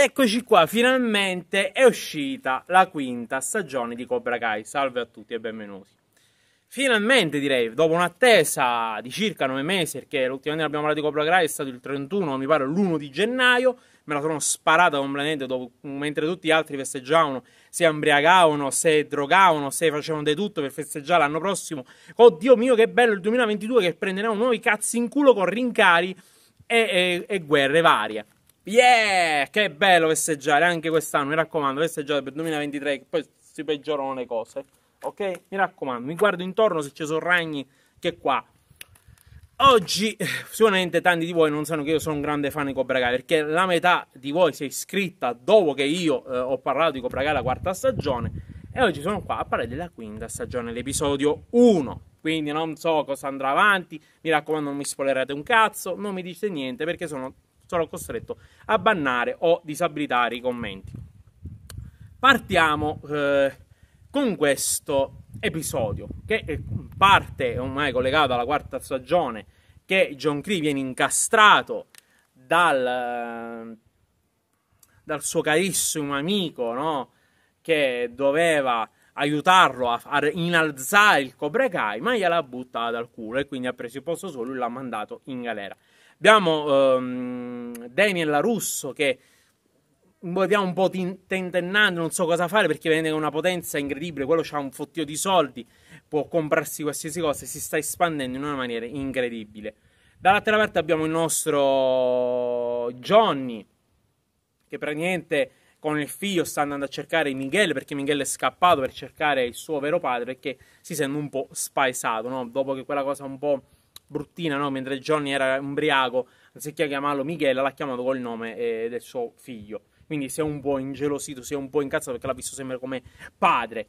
Eccoci qua, finalmente è uscita la quinta stagione di Cobra Kai. Salve a tutti e benvenuti. Finalmente direi, dopo un'attesa di circa 9 mesi, perché l'ultima volta che abbiamo parlato di Cobra Kai è stato il 31, mi pare l'1 di gennaio, me la sono sparata completamente dopo, mentre tutti gli altri festeggiavano, se ambriagavano, se drogavano, se facevano di tutto per festeggiare l'anno prossimo. Oddio mio che bello il 2022 che prenderemo nuovi cazzi in culo con rincari e, e, e guerre varie. Yeah! Che bello festeggiare anche quest'anno, mi raccomando, festeggiate per 2023, che poi si peggiorano le cose. Ok? Mi raccomando, mi guardo intorno se ci sono ragni che qua. Oggi, sicuramente tanti di voi non sanno che io sono un grande fan di Cobra Kai, perché la metà di voi si è iscritta dopo che io eh, ho parlato di Cobra Kai la quarta stagione. E oggi sono qua a parlare della quinta stagione, l'episodio 1. Quindi non so cosa andrà avanti. Mi raccomando, non mi spoilerate un cazzo, non mi dite niente perché sono sono costretto a bannare o disabilitare i commenti. Partiamo eh, con questo episodio che parte ormai collegato alla quarta stagione che John Cree viene incastrato dal, dal suo carissimo amico no? che doveva aiutarlo a, a innalzare il Cobra Kai, ma gliela butta dal culo e quindi ha preso il posto solo e l'ha mandato in galera. Abbiamo ehm, Daniel Larusso che vediamo un po' tentennando, non so cosa fare perché viene con una potenza incredibile, quello ha un fottio di soldi, può comprarsi qualsiasi cosa e si sta espandendo in una maniera incredibile. Dall'altra parte abbiamo il nostro Johnny che praticamente con il figlio sta andando a cercare Miguel perché Miguel è scappato per cercare il suo vero padre perché si sente un po' spaesato, no? dopo che quella cosa un po' bruttina, no? mentre Johnny era ubriaco, anziché chiamarlo Michela, l'ha chiamato col nome eh, del suo figlio. Quindi si è un po' ingelosito, si è un po' incazzato perché l'ha visto sempre come padre.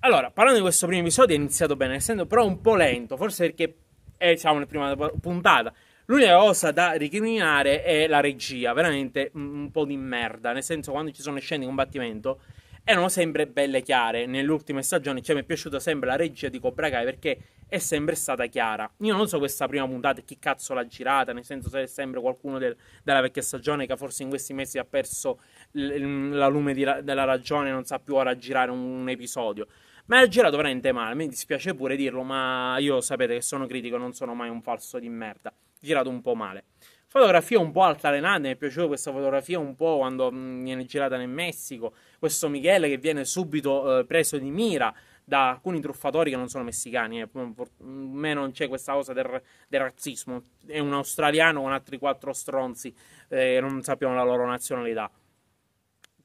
Allora, parlando di questo primo episodio, è iniziato bene, essendo però un po' lento, forse perché è, eh, siamo nella prima puntata. L'unica cosa da ricriminare è la regia, veramente un po' di merda, nel senso quando ci sono scene di combattimento erano sempre belle chiare. Nelle ultime stagioni cioè, è piaciuta sempre la regia di Cobra Kai perché è sempre stata chiara. Io non so questa prima puntata chi cazzo l'ha girata, nel senso se è sempre qualcuno del, della vecchia stagione che forse in questi mesi ha perso l- la lume ra- della ragione e non sa più ora girare un, un episodio. Ma l'ha girato veramente male, mi dispiace pure dirlo, ma io sapete che sono critico, non sono mai un falso di merda. Girato un po' male. Fotografia un po' altalenante, mi è piaciuta questa fotografia un po' quando mh, viene girata nel Messico. Questo Michele che viene subito eh, preso di mira, da alcuni truffatori che non sono messicani. Eh. Me non c'è questa cosa del, del, razzismo. È un australiano con altri quattro stronzi, eh, non sappiamo la loro nazionalità.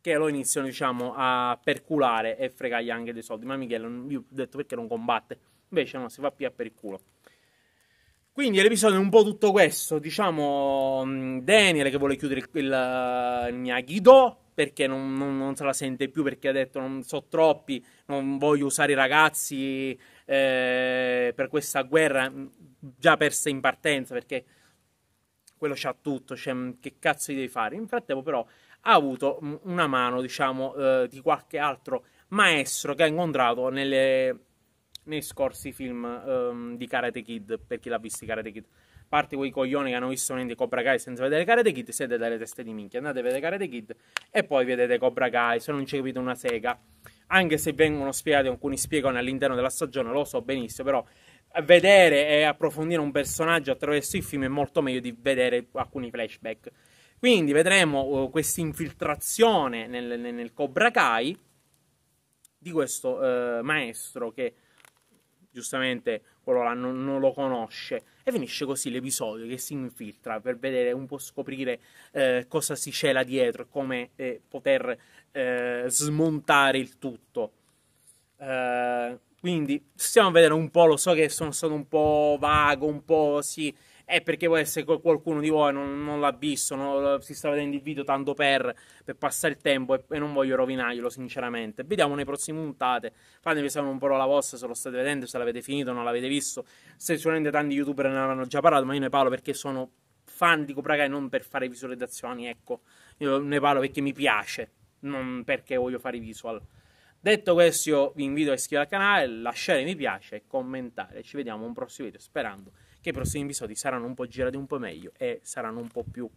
Che lo iniziano, diciamo, a perculare e fregargli anche dei soldi. Ma Michele, io ho detto perché non combatte. Invece no, si va più a per il culo. Quindi l'episodio è un po' tutto questo. Diciamo, mm, Daniel che vuole chiudere il, il, il Miyagi-Do perché non, non, non, se la sente più, perché ha detto non so troppi, non voglio usare i ragazzi eh, per questa guerra mm, già persa in partenza, perché quello c'ha tutto, cioè, che cazzo gli devi fare? In frattempo però ha avuto mm, una mano, diciamo, eh, di qualche altro maestro che ha incontrato nelle, nei scorsi film ehm, di Karate Kid, per chi l'ha visto Karate Kid parte quei coglioni che hanno visto niente Cobra Kai senza vedere Karate Kid, siete delle teste di minchia, andate a vedere Karate Kid e poi vedete Cobra Kai, se non ci capite una sega, anche se vengono spiegati alcuni spiegoni all'interno della stagione, lo so benissimo, però vedere e approfondire un personaggio attraverso i film è molto meglio di vedere alcuni flashback. Quindi vedremo uh, questa infiltrazione nel, nel, nel, Cobra Kai di questo uh, maestro che giustamente quello là non, non lo conosce e finisce così l'episodio che si infiltra per vedere un po' scoprire eh, cosa si cela dietro e come eh, poter eh, smontare il tutto. Eh, quindi stiamo a vedere un po', lo so che sono stato un po' vago, un po' sì è eh, perché può essere qualcuno di voi non, non l'ha visto, non, si sta vedendo il video tanto per, per passare il tempo e, e, non voglio rovinarglielo sinceramente. Vediamo nei prossimi puntate, fatemi sapere un po' la vostra se lo state vedendo, se l'avete finito, non l'avete visto, se sicuramente tanti youtuber ne avranno già parlato, ma io ne parlo perché sono fan di Cobra Kai non per fare visualizzazioni, ecco, io ne parlo perché mi piace, non perché voglio fare i visual. Detto questo, io vi invito a iscrivervi al canale, lasciare mi piace, commentare. Ci vediamo in un prossimo video, sperando che i prossimi episodi saranno un po' girati un po' meglio e saranno un po' più